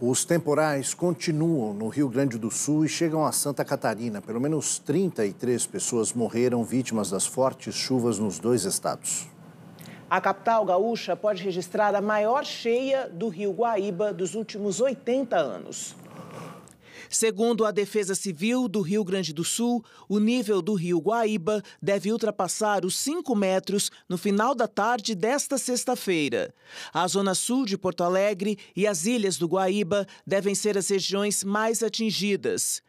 Os temporais continuam no Rio Grande do Sul e chegam a Santa Catarina. Pelo menos 33 pessoas morreram vítimas das fortes chuvas nos dois estados. A capital gaúcha pode registrar a maior cheia do rio Guaíba dos últimos 80 anos. Segundo a Defesa Civil do Rio Grande do Sul, o nível do rio Guaíba deve ultrapassar os 5 metros no final da tarde desta sexta-feira. A zona sul de Porto Alegre e as ilhas do Guaíba devem ser as regiões mais atingidas.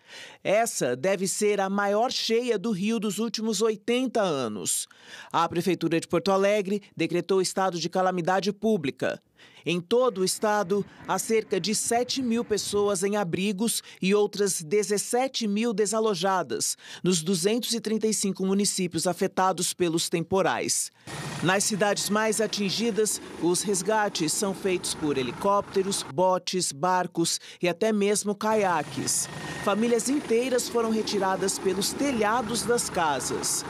Essa deve ser a maior cheia do rio dos últimos 80 anos. A Prefeitura de Porto Alegre decretou estado de calamidade pública. Em todo o estado, há cerca de 7 mil pessoas em abrigos e outras 17 mil desalojadas, nos 235 municípios afetados pelos temporais. Nas cidades mais atingidas, os resgates são feitos por helicópteros, botes, barcos e até mesmo caiaques famílias inteiras foram retiradas pelos telhados das casas.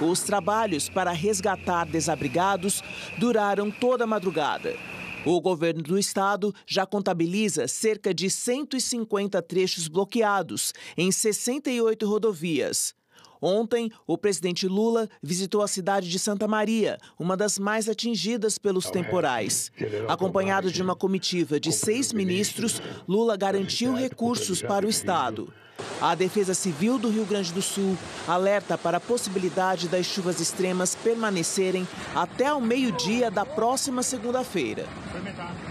Os trabalhos para resgatar desabrigados duraram toda a madrugada. O governo do estado já contabiliza cerca de 150 trechos bloqueados em 68 rodovias. Ontem, o presidente Lula visitou a cidade de Santa Maria, uma das mais atingidas pelos tá, temporais. Acompanhado de uma comitiva de seis ministros, Lula garantiu recursos para o Estado. A Defesa Civil do Rio Grande do Sul alerta para a possibilidade das chuvas extremas permanecerem até o meio-dia da próxima segunda-feira.